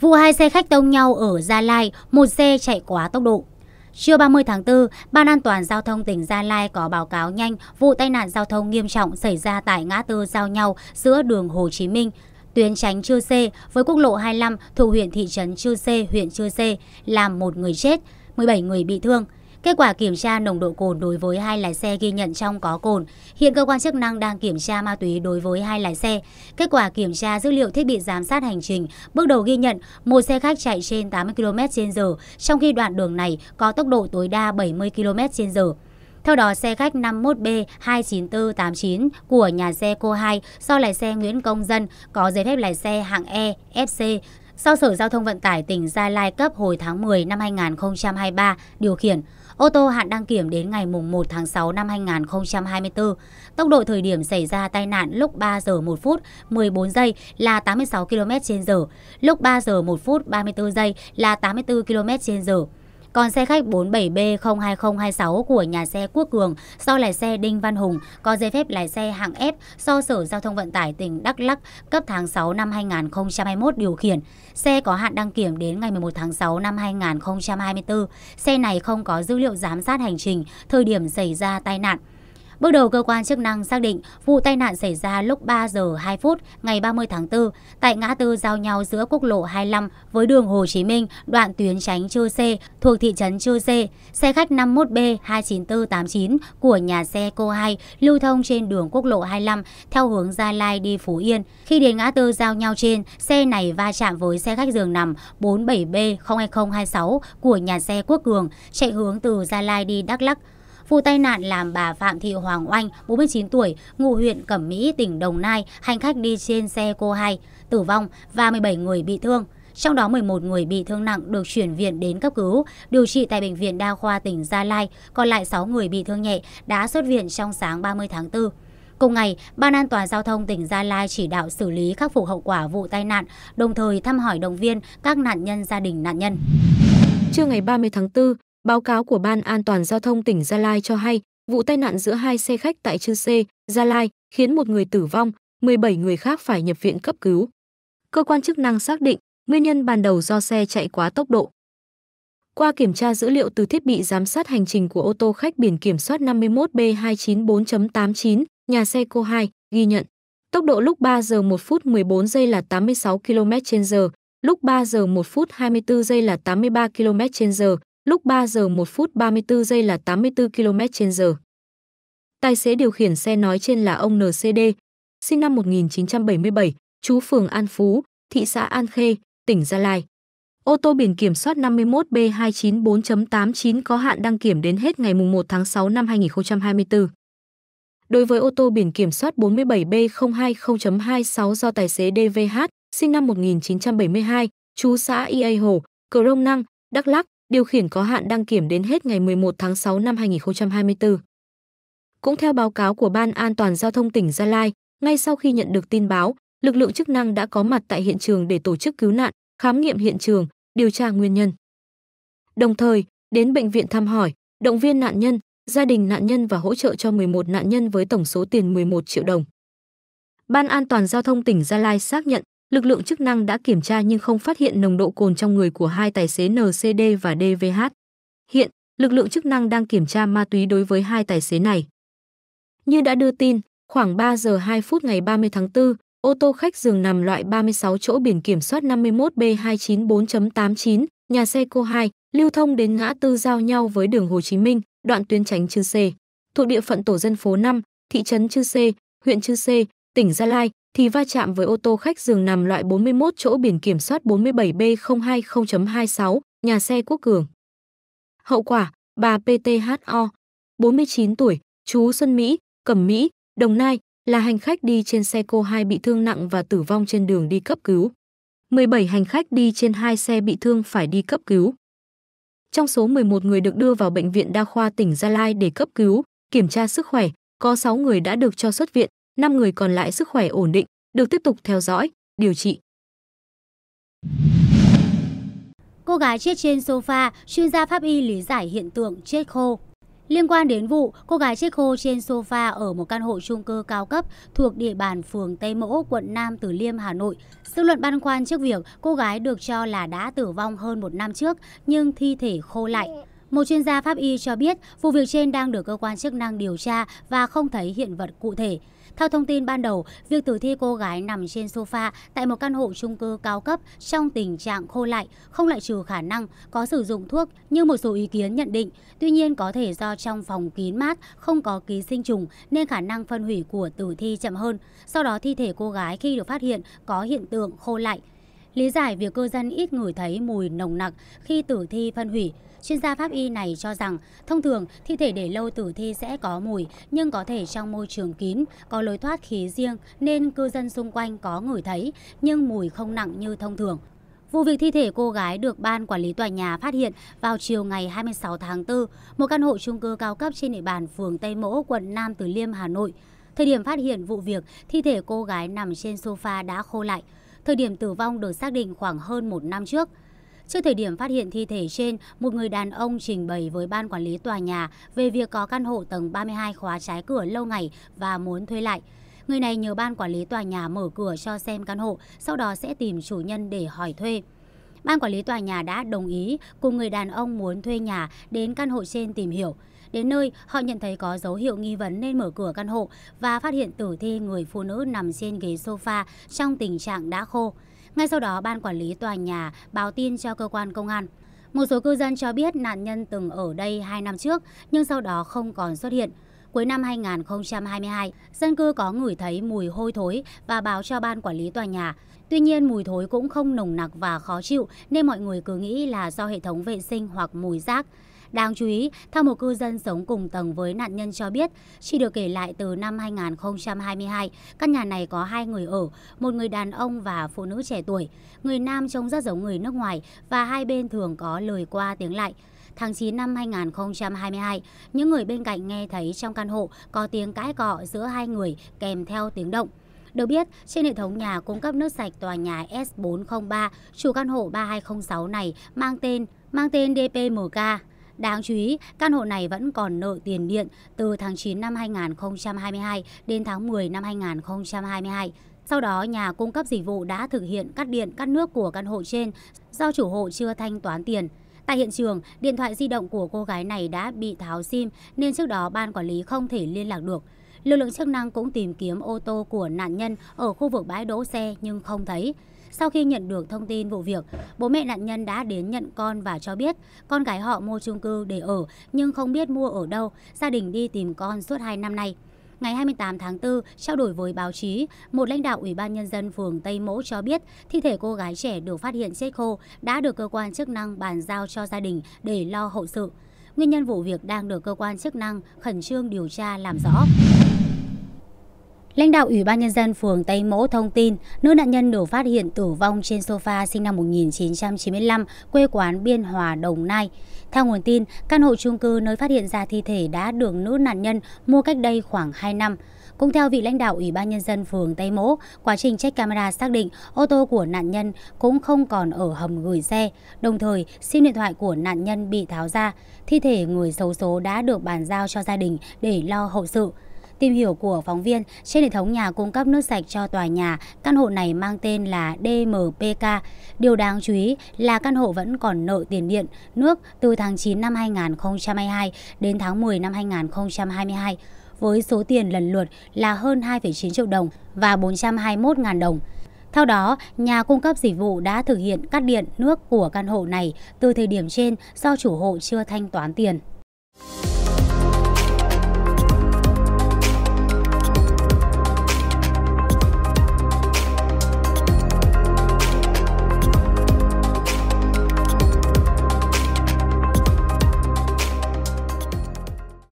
Vụ hai xe khách tông nhau ở Gia Lai, một xe chạy quá tốc độ. Trưa 30 tháng 4, Ban an toàn giao thông tỉnh Gia Lai có báo cáo nhanh vụ tai nạn giao thông nghiêm trọng xảy ra tại ngã tư giao nhau giữa đường Hồ Chí Minh, tuyến tránh Chư Sê với quốc lộ 25 thuộc huyện thị trấn Chư Sê, huyện Chư Sê, làm một người chết, 17 người bị thương. Kết quả kiểm tra nồng độ cồn đối với hai lái xe ghi nhận trong có cồn. Hiện cơ quan chức năng đang kiểm tra ma túy đối với hai lái xe. Kết quả kiểm tra dữ liệu thiết bị giám sát hành trình, bước đầu ghi nhận một xe khách chạy trên 80 km/h, trong khi đoạn đường này có tốc độ tối đa 70 km/h. Theo đó, xe khách 51B29489 của nhà xe Cô 2 do lái xe Nguyễn Công Dân có giấy phép lái xe hạng E, FC do Sở Giao thông Vận tải tỉnh Gia Lai cấp hồi tháng 10 năm 2023 điều khiển. Ô tô hạn đăng kiểm đến ngày 1 tháng 6 năm 2024. Tốc độ thời điểm xảy ra tai nạn lúc 3 giờ 1 phút 14 giây là 86 km/h, lúc 3 giờ 1 phút 34 giây là 84 km/h. Còn xe khách 47B02026 của nhà xe Quốc Cường do lái xe Đinh Văn Hùng có giấy phép lái xe hạng F do Sở Giao thông Vận tải tỉnh Đắk Lắk cấp tháng 6 năm 2021 điều khiển. Xe có hạn đăng kiểm đến ngày 11 tháng 6 năm 2024. Xe này không có dữ liệu giám sát hành trình thời điểm xảy ra tai nạn. Bước đầu cơ quan chức năng xác định vụ tai nạn xảy ra lúc 3 giờ 2 phút ngày 30 tháng 4 tại ngã tư giao nhau giữa quốc lộ 25 với đường Hồ Chí Minh, đoạn tuyến tránh Chư C, thuộc thị trấn Chư C, Xe khách 51B29489 của nhà xe Cô 2 lưu thông trên đường quốc lộ 25 theo hướng Gia Lai đi Phú Yên. Khi đến ngã tư giao nhau trên, xe này va chạm với xe khách giường nằm 47B02026 của nhà xe Quốc Cường chạy hướng từ Gia Lai đi Đắk Lắk Vụ tai nạn làm bà Phạm Thị Hoàng Oanh, 49 tuổi, ngụ huyện Cẩm Mỹ, tỉnh Đồng Nai, hành khách đi trên xe cô hai tử vong và 17 người bị thương trong đó 11 người bị thương nặng được chuyển viện đến cấp cứu, điều trị tại Bệnh viện Đa khoa tỉnh Gia Lai, còn lại 6 người bị thương nhẹ đã xuất viện trong sáng 30 tháng 4. Cùng ngày, Ban an toàn giao thông tỉnh Gia Lai chỉ đạo xử lý khắc phục hậu quả vụ tai nạn, đồng thời thăm hỏi động viên các nạn nhân gia đình nạn nhân. Trưa ngày 30 tháng 4, Báo cáo của Ban An toàn Giao thông tỉnh Gia Lai cho hay, vụ tai nạn giữa hai xe khách tại Chư Sê, Gia Lai khiến một người tử vong, 17 người khác phải nhập viện cấp cứu. Cơ quan chức năng xác định, nguyên nhân ban đầu do xe chạy quá tốc độ. Qua kiểm tra dữ liệu từ thiết bị giám sát hành trình của ô tô khách biển kiểm soát 51B294.89, nhà xe Cô 2 ghi nhận tốc độ lúc 3 giờ 1 phút 14 giây là 86 km/h, lúc 3 giờ 1 phút 24 giây là 83 km/h, lúc 3 giờ 1 phút 34 giây là 84 km h Tài xế điều khiển xe nói trên là ông NCD, sinh năm 1977, chú phường An Phú, thị xã An Khê, tỉnh Gia Lai. Ô tô biển kiểm soát 51B294.89 có hạn đăng kiểm đến hết ngày 1 tháng 6 năm 2024. Đối với ô tô biển kiểm soát 47B020.26 do tài xế DVH, sinh năm 1972, chú xã Ia Hồ, Cờ Rông Năng, Đắk Lắc, điều khiển có hạn đăng kiểm đến hết ngày 11 tháng 6 năm 2024. Cũng theo báo cáo của Ban An toàn Giao thông tỉnh Gia Lai, ngay sau khi nhận được tin báo, lực lượng chức năng đã có mặt tại hiện trường để tổ chức cứu nạn, khám nghiệm hiện trường, điều tra nguyên nhân. Đồng thời, đến bệnh viện thăm hỏi, động viên nạn nhân, gia đình nạn nhân và hỗ trợ cho 11 nạn nhân với tổng số tiền 11 triệu đồng. Ban An toàn Giao thông tỉnh Gia Lai xác nhận Lực lượng chức năng đã kiểm tra nhưng không phát hiện nồng độ cồn trong người của hai tài xế NCD và DVH. Hiện, lực lượng chức năng đang kiểm tra ma túy đối với hai tài xế này. Như đã đưa tin, khoảng 3 giờ 2 phút ngày 30 tháng 4, ô tô khách dừng nằm loại 36 chỗ biển kiểm soát 51B294.89, nhà xe cô 2, lưu thông đến ngã tư giao nhau với đường Hồ Chí Minh, đoạn tuyến tránh Chư C, thuộc địa phận tổ dân phố 5, thị trấn Chư C, huyện Chư C, tỉnh Gia Lai, thì va chạm với ô tô khách dường nằm loại 41 chỗ biển kiểm soát 47B020.26, nhà xe Quốc Cường. Hậu quả, bà PTHO, 49 tuổi, chú Xuân Mỹ, Cẩm Mỹ, Đồng Nai, là hành khách đi trên xe cô hai bị thương nặng và tử vong trên đường đi cấp cứu. 17 hành khách đi trên hai xe bị thương phải đi cấp cứu. Trong số 11 người được đưa vào Bệnh viện Đa khoa tỉnh Gia Lai để cấp cứu, kiểm tra sức khỏe, có 6 người đã được cho xuất viện, 5 người còn lại sức khỏe ổn định, được tiếp tục theo dõi, điều trị. Cô gái chết trên sofa, chuyên gia pháp y lý giải hiện tượng chết khô. Liên quan đến vụ cô gái chết khô trên sofa ở một căn hộ chung cư cao cấp thuộc địa bàn phường Tây Mỗ, quận Nam Từ Liêm, Hà Nội, dư luận băn khoăn trước việc cô gái được cho là đã tử vong hơn một năm trước nhưng thi thể khô lại. Một chuyên gia pháp y cho biết vụ việc trên đang được cơ quan chức năng điều tra và không thấy hiện vật cụ thể. Theo thông tin ban đầu, việc tử thi cô gái nằm trên sofa tại một căn hộ chung cư cao cấp trong tình trạng khô lại không loại trừ khả năng có sử dụng thuốc như một số ý kiến nhận định. Tuy nhiên có thể do trong phòng kín mát không có ký sinh trùng nên khả năng phân hủy của tử thi chậm hơn. Sau đó thi thể cô gái khi được phát hiện có hiện tượng khô lại. Lý giải việc cư dân ít ngửi thấy mùi nồng nặc khi tử thi phân hủy, chuyên gia pháp y này cho rằng thông thường thi thể để lâu tử thi sẽ có mùi nhưng có thể trong môi trường kín có lối thoát khí riêng nên cư dân xung quanh có ngửi thấy nhưng mùi không nặng như thông thường. Vụ việc thi thể cô gái được ban quản lý tòa nhà phát hiện vào chiều ngày 26 tháng 4, một căn hộ chung cư cao cấp trên địa bàn phường Tây Mỗ, quận Nam Từ Liêm, Hà Nội. Thời điểm phát hiện vụ việc, thi thể cô gái nằm trên sofa đã khô lại. Thời điểm tử vong được xác định khoảng hơn một năm trước. Trước thời điểm phát hiện thi thể trên, một người đàn ông trình bày với ban quản lý tòa nhà về việc có căn hộ tầng 32 khóa trái cửa lâu ngày và muốn thuê lại. Người này nhờ ban quản lý tòa nhà mở cửa cho xem căn hộ, sau đó sẽ tìm chủ nhân để hỏi thuê. Ban quản lý tòa nhà đã đồng ý cùng người đàn ông muốn thuê nhà đến căn hộ trên tìm hiểu. Đến nơi, họ nhận thấy có dấu hiệu nghi vấn nên mở cửa căn hộ và phát hiện tử thi người phụ nữ nằm trên ghế sofa trong tình trạng đã khô. Ngay sau đó, ban quản lý tòa nhà báo tin cho cơ quan công an. Một số cư dân cho biết nạn nhân từng ở đây 2 năm trước nhưng sau đó không còn xuất hiện. Cuối năm 2022, dân cư có ngửi thấy mùi hôi thối và báo cho ban quản lý tòa nhà. Tuy nhiên, mùi thối cũng không nồng nặc và khó chịu nên mọi người cứ nghĩ là do hệ thống vệ sinh hoặc mùi rác. Đáng chú ý, theo một cư dân sống cùng tầng với nạn nhân cho biết, chỉ được kể lại từ năm 2022, căn nhà này có hai người ở, một người đàn ông và phụ nữ trẻ tuổi. Người nam trông rất giống người nước ngoài và hai bên thường có lời qua tiếng lại. Tháng 9 năm 2022, những người bên cạnh nghe thấy trong căn hộ có tiếng cãi cọ giữa hai người kèm theo tiếng động. Được biết, trên hệ thống nhà cung cấp nước sạch tòa nhà S403, chủ căn hộ 3206 này mang tên mang tên DPMK Đáng chú ý, căn hộ này vẫn còn nợ tiền điện từ tháng 9 năm 2022 đến tháng 10 năm 2022. Sau đó, nhà cung cấp dịch vụ đã thực hiện cắt điện, cắt nước của căn hộ trên do chủ hộ chưa thanh toán tiền. Tại hiện trường, điện thoại di động của cô gái này đã bị tháo sim nên trước đó ban quản lý không thể liên lạc được. Lực lượng chức năng cũng tìm kiếm ô tô của nạn nhân ở khu vực bãi đỗ xe nhưng không thấy. Sau khi nhận được thông tin vụ việc, bố mẹ nạn nhân đã đến nhận con và cho biết con gái họ mua chung cư để ở nhưng không biết mua ở đâu, gia đình đi tìm con suốt 2 năm nay. Ngày 28 tháng 4, trao đổi với báo chí, một lãnh đạo Ủy ban Nhân dân phường Tây Mỗ cho biết thi thể cô gái trẻ được phát hiện chết khô đã được cơ quan chức năng bàn giao cho gia đình để lo hậu sự. Nguyên nhân vụ việc đang được cơ quan chức năng khẩn trương điều tra làm rõ. Lãnh đạo Ủy ban Nhân dân phường Tây Mỗ thông tin, nữ nạn nhân được phát hiện tử vong trên sofa sinh năm 1995, quê quán Biên Hòa, Đồng Nai. Theo nguồn tin, căn hộ chung cư nơi phát hiện ra thi thể đã được nữ nạn nhân mua cách đây khoảng 2 năm. Cũng theo vị lãnh đạo Ủy ban Nhân dân phường Tây Mỗ, quá trình check camera xác định ô tô của nạn nhân cũng không còn ở hầm gửi xe, đồng thời sim điện thoại của nạn nhân bị tháo ra. Thi thể người xấu số đã được bàn giao cho gia đình để lo hậu sự. Tìm hiểu của phóng viên, trên hệ thống nhà cung cấp nước sạch cho tòa nhà, căn hộ này mang tên là DMPK. Điều đáng chú ý là căn hộ vẫn còn nợ tiền điện, nước từ tháng 9 năm 2022 đến tháng 10 năm 2022 với số tiền lần lượt là hơn 2,9 triệu đồng và 421.000 đồng. Theo đó, nhà cung cấp dịch vụ đã thực hiện cắt điện nước của căn hộ này từ thời điểm trên do chủ hộ chưa thanh toán tiền.